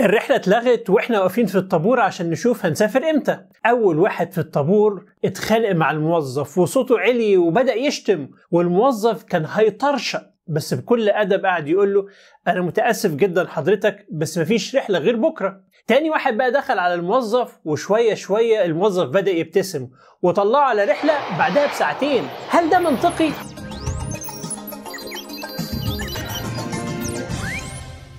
الرحلة اتلغت واحنا واقفين في الطابور عشان نشوف هنسافر امتى اول واحد في الطابور اتخانق مع الموظف وصوته علي وبدأ يشتم والموظف كان هيطرشق بس بكل ادب قعد يقول له انا متاسف جدا حضرتك بس مفيش رحله غير بكره تاني واحد بقى دخل على الموظف وشويه شويه الموظف بدا يبتسم وطلعه على رحله بعدها بساعتين هل ده منطقي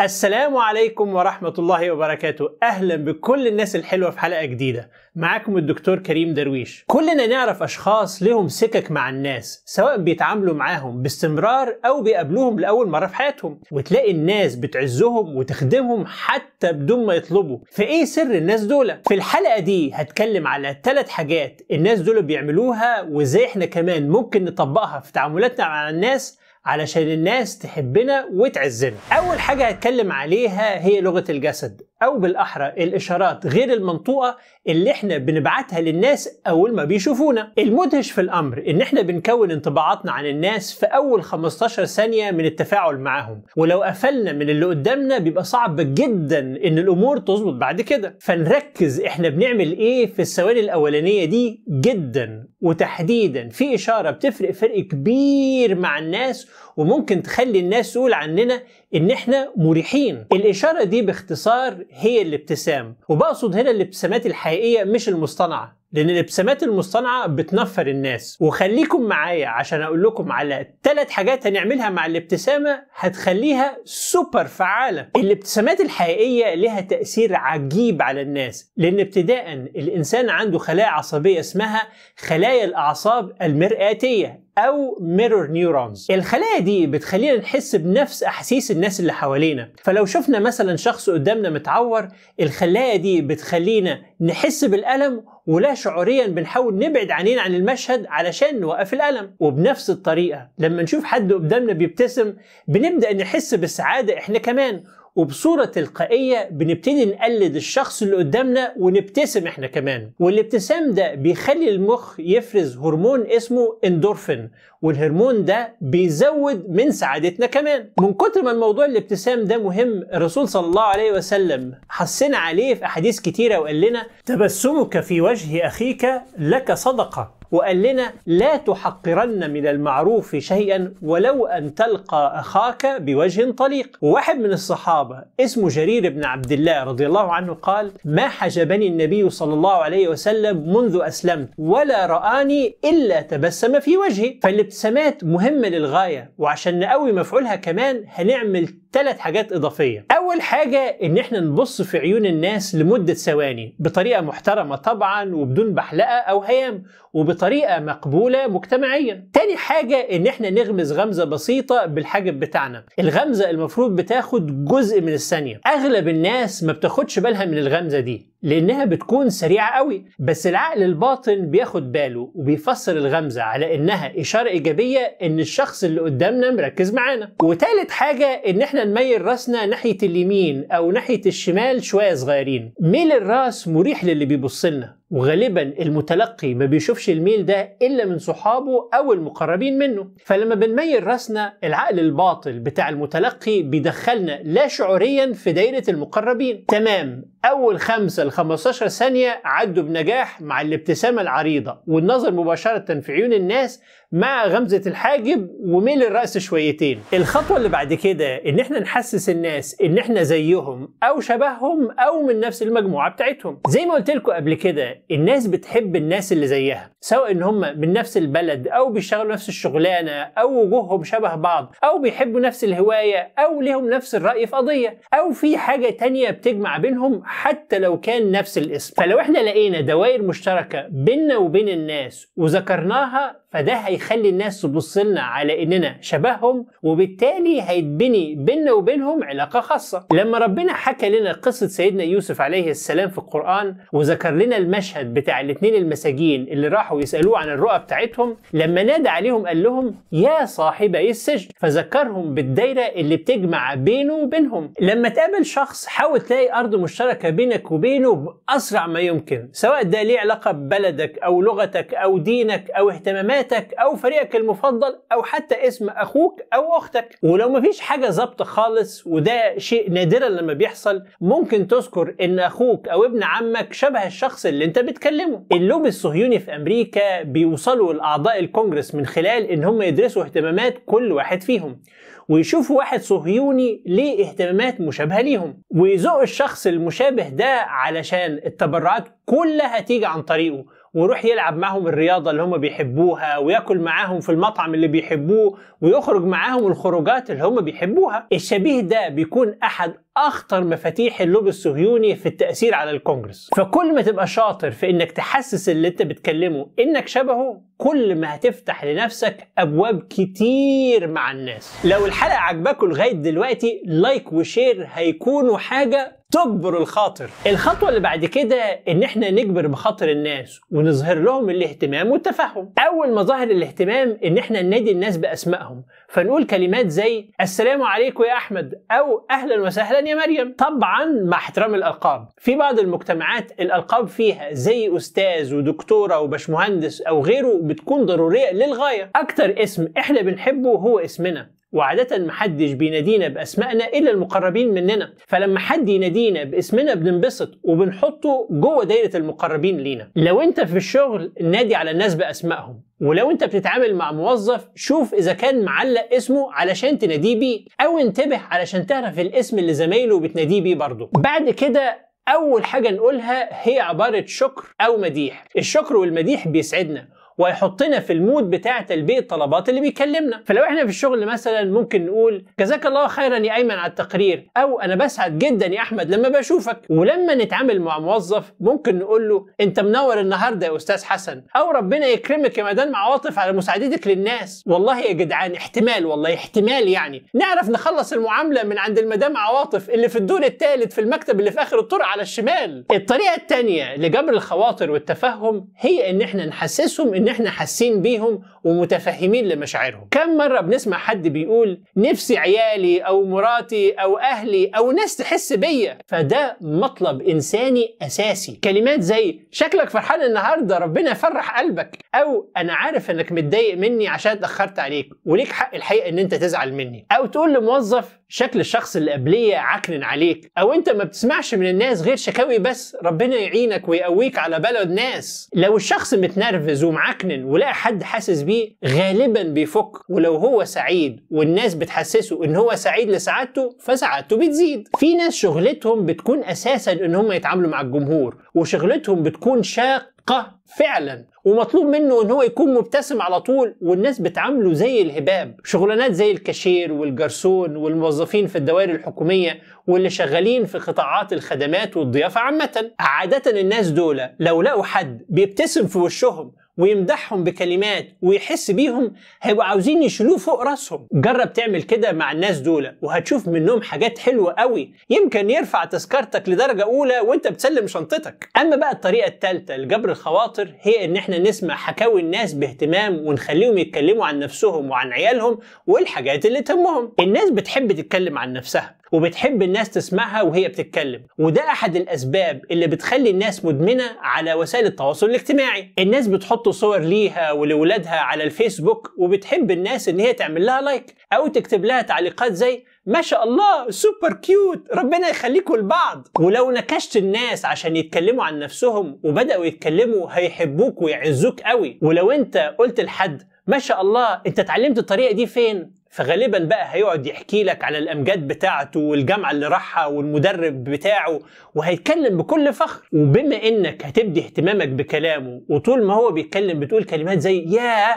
السلام عليكم ورحمة الله وبركاته أهلا بكل الناس الحلوة في حلقة جديدة معاكم الدكتور كريم درويش كلنا نعرف أشخاص لهم سكك مع الناس سواء بيتعاملوا معاهم باستمرار أو بيقابلوهم لأول مرة في حياتهم وتلاقي الناس بتعزهم وتخدمهم حتى بدون ما يطلبوا فإيه سر الناس دول؟ في الحلقة دي هتكلم على ثلاث حاجات الناس دول بيعملوها وإزاي إحنا كمان ممكن نطبقها في تعاملاتنا مع الناس علشان الناس تحبنا وتعزنا اول حاجه هتكلم عليها هي لغه الجسد او بالاحرى الاشارات غير المنطوقه اللي احنا بنبعتها للناس اول ما بيشوفونا المدهش في الامر ان احنا بنكون انطباعاتنا عن الناس في اول 15 ثانيه من التفاعل معاهم ولو قفلنا من اللي قدامنا بيبقى صعب جدا ان الامور تظبط بعد كده فنركز احنا بنعمل ايه في الثواني الاولانيه دي جدا وتحديدا في اشاره بتفرق فرق كبير مع الناس وممكن تخلي الناس تقول عننا ان احنا مريحين الاشاره دي باختصار هي الابتسام وبقصد هنا الابتسامات الحقيقيه مش المصطنعه لان الابسامات المصطنعه بتنفر الناس وخليكم معايا عشان اقول لكم على ثلاث حاجات هنعملها مع الابتسامه هتخليها سوبر فعاله الابتسامات الحقيقيه لها تاثير عجيب على الناس لان ابتداء الانسان عنده خلايا عصبيه اسمها خلايا الاعصاب المرآتيه او ميرور نيورونز الخلايا دي بتخلينا نحس بنفس احاسيس الناس اللي حوالينا فلو شفنا مثلا شخص قدامنا متعور الخلايا دي بتخلينا نحس بالالم ولا شعوريا بنحاول نبعد عينينا عن المشهد علشان نوقف الألم وبنفس الطريقة لما نشوف حد قدامنا بيبتسم بنبدأ نحس بالسعادة إحنا كمان وبصورة تلقائية بنبتدي نقلد الشخص اللي قدامنا ونبتسم احنا كمان والابتسام ده بيخلي المخ يفرز هرمون اسمه اندورفين والهرمون ده بيزود من سعادتنا كمان من كتر ما الموضوع الابتسام ده مهم الرسول صلى الله عليه وسلم حسنا عليه في احاديث كتيرة وقال لنا تبسمك في وجه اخيك لك صدقة وقال لنا لا تحقرن من المعروف شيئا ولو أن تلقى أخاك بوجه طليق وواحد من الصحابة اسمه جرير بن عبد الله رضي الله عنه قال ما حجبني النبي صلى الله عليه وسلم منذ أسلمت ولا رآني إلا تبسم في وجهي فالابتسامات مهمة للغاية وعشان نقوي مفعولها كمان هنعمل ثلاث حاجات إضافية اول حاجه ان احنا نبص في عيون الناس لمده ثواني بطريقه محترمه طبعا وبدون بحلقه او هيام وبطريقه مقبوله مجتمعيا تاني حاجه ان احنا نغمز غمزه بسيطه بالحاجب بتاعنا الغمزه المفروض بتاخد جزء من الثانيه اغلب الناس ما بتاخدش بالها من الغمزه دي لانها بتكون سريعه قوي بس العقل الباطن بياخد باله وبيفسر الغمزه على انها اشاره ايجابيه ان الشخص اللي قدامنا مركز معانا وتالت حاجه ان احنا نميل راسنا ناحيه اليمين او ناحيه الشمال شويه صغيرين ميل الراس مريح للي بيبص لنا وغالبا المتلقي ما بيشوفش الميل ده الا من صحابه او المقربين منه فلما بنميل راسنا العقل الباطل بتاع المتلقي بيدخلنا لا شعوريا في دايره المقربين تمام اول 5 ل 15 ثانيه عدوا بنجاح مع الابتسامه العريضه والنظر مباشره في عيون الناس مع غمزه الحاجب وميل الراس شويتين الخطوه اللي بعد كده ان احنا نحسس الناس ان احنا زيهم او شبههم او من نفس المجموعه بتاعتهم زي ما قلت لكم قبل كده الناس بتحب الناس اللي زيها سواء ان هم من نفس البلد او بيشتغلوا نفس الشغلانه او وجوههم شبه بعض او بيحبوا نفس الهوايه او ليهم نفس الراي في قضيه او في حاجه تانية بتجمع بينهم حتى لو كان نفس الاسم فلو احنا لقينا دوائر مشتركه بيننا وبين الناس وذكرناها فده هيخلي الناس تبص لنا على اننا شبههم وبالتالي هيتبني بيننا وبينهم علاقه خاصه لما ربنا حكى لنا قصه سيدنا يوسف عليه السلام في القران وذكر لنا المشهد بتاع الاثنين المساجين اللي راحوا يسالوه عن الرؤى بتاعتهم لما نادى عليهم قال لهم يا صاحبي السجن فذكرهم بالدايره اللي بتجمع بينه وبينهم لما تقابل شخص حاول تلاقي ارض مشتركه بينك وبينه باسرع ما يمكن سواء ده ليه علاقه ببلدك او لغتك او دينك او اهتمامات مراتك او فريقك المفضل او حتى اسم اخوك او اختك ولو مفيش حاجه ظابطه خالص وده شيء نادرا لما بيحصل ممكن تذكر ان اخوك او ابن عمك شبه الشخص اللي انت بتكلمه اللوبي الصهيوني في امريكا بيوصلوا لاعضاء الكونجرس من خلال ان هم يدرسوا اهتمامات كل واحد فيهم ويشوفوا واحد صهيوني ليه اهتمامات مشابهه ليهم ويزقوا الشخص المشابه ده علشان التبرعات كلها تيجي عن طريقه ويروح يلعب معهم الرياضة اللي هم بيحبوها وياكل معاهم في المطعم اللي بيحبوه ويخرج معاهم الخروجات اللي هم بيحبوها الشبيه ده بيكون أحد اخطر مفاتيح اللوبي الصهيوني في التاثير على الكونجرس فكل ما تبقى شاطر في انك تحسس اللي انت بتكلمه انك شبهه كل ما هتفتح لنفسك ابواب كتير مع الناس لو الحلقه عجبكم لغايه دلوقتي لايك وشير هيكونوا حاجه تجبر الخاطر الخطوة اللي بعد كده ان احنا نجبر بخاطر الناس ونظهر لهم الاهتمام والتفهم اول مظاهر الاهتمام ان احنا ننادي الناس باسمائهم فنقول كلمات زي السلام عليكم يا احمد او اهلا وسهلا يا مريم طبعا مع احترام الالقاب في بعض المجتمعات الالقاب فيها زي استاذ ودكتوره وبشمهندس او غيره بتكون ضروريه للغايه اكتر اسم احنا بنحبه هو اسمنا وعادة محدش بينادينا بأسمائنا إلا المقربين مننا فلما حد ينادينا باسمنا بننبسط وبنحطه جوه دايرة المقربين لينا لو أنت في الشغل نادي على الناس بأسمائهم ولو أنت بتتعامل مع موظف شوف إذا كان معلق اسمه علشان تناديه بيه أو انتبه علشان تعرف الاسم اللي زمايله بتناديه بيه برضه بعد كده أول حاجة نقولها هي عبارة شكر أو مديح الشكر والمديح بيسعدنا ويحطنا في المود بتاع تلبيه الطلبات اللي بيكلمنا فلو احنا في الشغل مثلا ممكن نقول جزاك الله خيرا يا ايمن على التقرير او انا بسعد جدا يا احمد لما بشوفك ولما نتعامل مع موظف ممكن نقول له انت منور النهارده يا استاذ حسن او ربنا يكرمك يا مدام عواطف على مساعدتك للناس والله يا جدعان احتمال والله احتمال يعني نعرف نخلص المعامله من عند المدام عواطف اللي في الدور الثالث في المكتب اللي في اخر الطرق على الشمال الطريقه الثانيه لجبر الخواطر والتفهم هي ان احنا نحسسهم ان ان احنا حاسين بيهم ومتفهمين لمشاعرهم كم مره بنسمع حد بيقول نفسي عيالي او مراتي او اهلي او ناس تحس بيا فده مطلب انساني اساسي كلمات زي شكلك فرحان النهارده ربنا يفرح قلبك او انا عارف انك متضايق مني عشان اتاخرت عليك وليك حق الحقيقه ان انت تزعل مني او تقول لموظف شكل الشخص اللي قبليه عكنن عليك او انت ما بتسمعش من الناس غير شكاوي بس ربنا يعينك ويقويك على بلد ناس لو الشخص متنرفز ومعاك متعكنن ولقى حد حاسس بيه غالبا بيفك ولو هو سعيد والناس بتحسسه ان هو سعيد لسعادته فسعادته بتزيد في ناس شغلتهم بتكون اساسا ان هم يتعاملوا مع الجمهور وشغلتهم بتكون شاقه فعلا ومطلوب منه ان هو يكون مبتسم على طول والناس بتعامله زي الهباب شغلانات زي الكاشير والجرسون والموظفين في الدوائر الحكوميه واللي شغالين في قطاعات الخدمات والضيافه عامه عاده الناس دول لو لقوا حد بيبتسم في وشهم ويمدحهم بكلمات ويحس بيهم هيبقوا عاوزين يشيلوه فوق راسهم جرب تعمل كده مع الناس دول وهتشوف منهم حاجات حلوه قوي يمكن يرفع تذكرتك لدرجه اولى وانت بتسلم شنطتك اما بقى الطريقه الثالثه لجبر الخواطر هي ان احنا نسمع حكاوي الناس باهتمام ونخليهم يتكلموا عن نفسهم وعن عيالهم والحاجات اللي تهمهم الناس بتحب تتكلم عن نفسها وبتحب الناس تسمعها وهي بتتكلم وده احد الاسباب اللي بتخلي الناس مدمنه على وسائل التواصل الاجتماعي الناس بتحط صور ليها ولولادها على الفيسبوك وبتحب الناس ان هي تعمل لها لايك او تكتب لها تعليقات زي ما شاء الله سوبر كيوت ربنا يخليكم لبعض ولو نكشت الناس عشان يتكلموا عن نفسهم وبداوا يتكلموا هيحبوك ويعزوك قوي ولو انت قلت لحد ما شاء الله انت اتعلمت الطريقه دي فين فغالبا بقى هيقعد يحكي لك على الامجاد بتاعته والجامعه اللي راحها والمدرب بتاعه وهيتكلم بكل فخر وبما انك هتبدي اهتمامك بكلامه وطول ما هو بيتكلم بتقول كلمات زي يا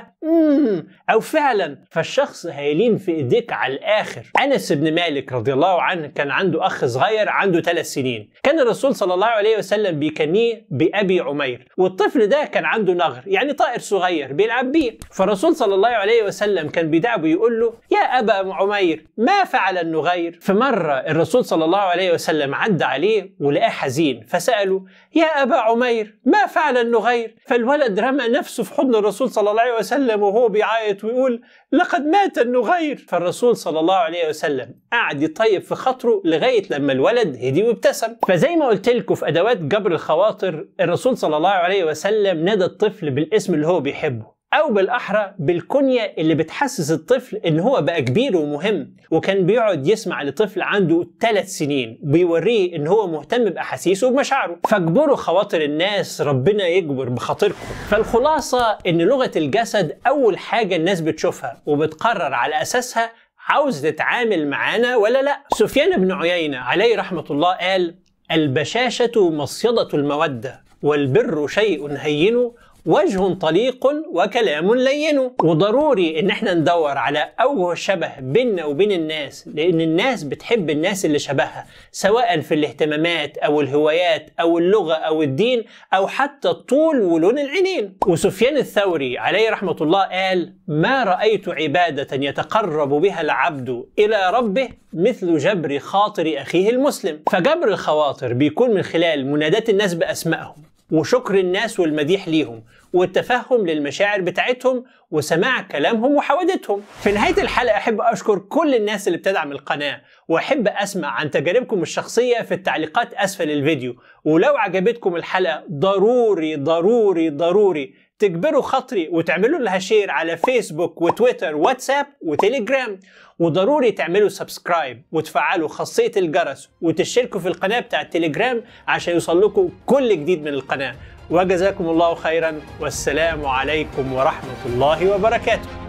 او فعلا فالشخص هيلين في ايديك على الاخر انس بن مالك رضي الله عنه كان عنده اخ صغير عنده ثلاث سنين كان الرسول صلى الله عليه وسلم بيكنيه بابي عمير والطفل ده كان عنده نغر يعني طائر صغير بيلعب بيه فالرسول صلى الله عليه وسلم كان بيدعبه يقول له يا أبا عمير ما فعل النغير في مرة الرسول صلى الله عليه وسلم عدى عليه ولقاه حزين فسأله يا أبا عمير ما فعل النغير فالولد رمى نفسه في حضن الرسول صلى الله عليه وسلم وهو بيعيط ويقول لقد مات النغير فالرسول صلى الله عليه وسلم قعد يطيب في خاطره لغاية لما الولد هدي وابتسم فزي ما قلت لكم في أدوات جبر الخواطر الرسول صلى الله عليه وسلم نادى الطفل بالاسم اللي هو بيحبه او بالاحرى بالكنيه اللي بتحسس الطفل ان هو بقى كبير ومهم وكان بيقعد يسمع لطفل عنده 3 سنين بيوريه ان هو مهتم باحاسيسه وبمشاعره فاجبروا خواطر الناس ربنا يجبر بخاطركم فالخلاصه ان لغه الجسد اول حاجه الناس بتشوفها وبتقرر على اساسها عاوز تتعامل معانا ولا لا سفيان بن عيينه عليه رحمه الله قال البشاشه مصيده الموده والبر شيء هين وجه طليق وكلام لين وضروري ان احنا ندور على اوجه شبه بيننا وبين الناس لان الناس بتحب الناس اللي شبهها سواء في الاهتمامات او الهوايات او اللغه او الدين او حتى الطول ولون العينين وسفيان الثوري عليه رحمه الله قال ما رايت عباده يتقرب بها العبد الى ربه مثل جبر خاطر اخيه المسلم فجبر الخواطر بيكون من خلال منادات الناس باسمائهم وشكر الناس والمديح ليهم والتفهم للمشاعر بتاعتهم وسماع كلامهم وحوادثهم في نهاية الحلقة أحب أشكر كل الناس اللي بتدعم القناة وأحب أسمع عن تجاربكم الشخصية في التعليقات أسفل الفيديو ولو عجبتكم الحلقة ضروري ضروري ضروري تجبروا خاطري وتعملوا لها شير على فيسبوك وتويتر واتساب وتليجرام وضروري تعملوا سبسكرايب وتفعلوا خاصية الجرس وتشتركوا في القناة بتاع التليجرام عشان يوصلكوا كل جديد من القناة وجزاكم الله خيرا والسلام عليكم ورحمة الله وبركاته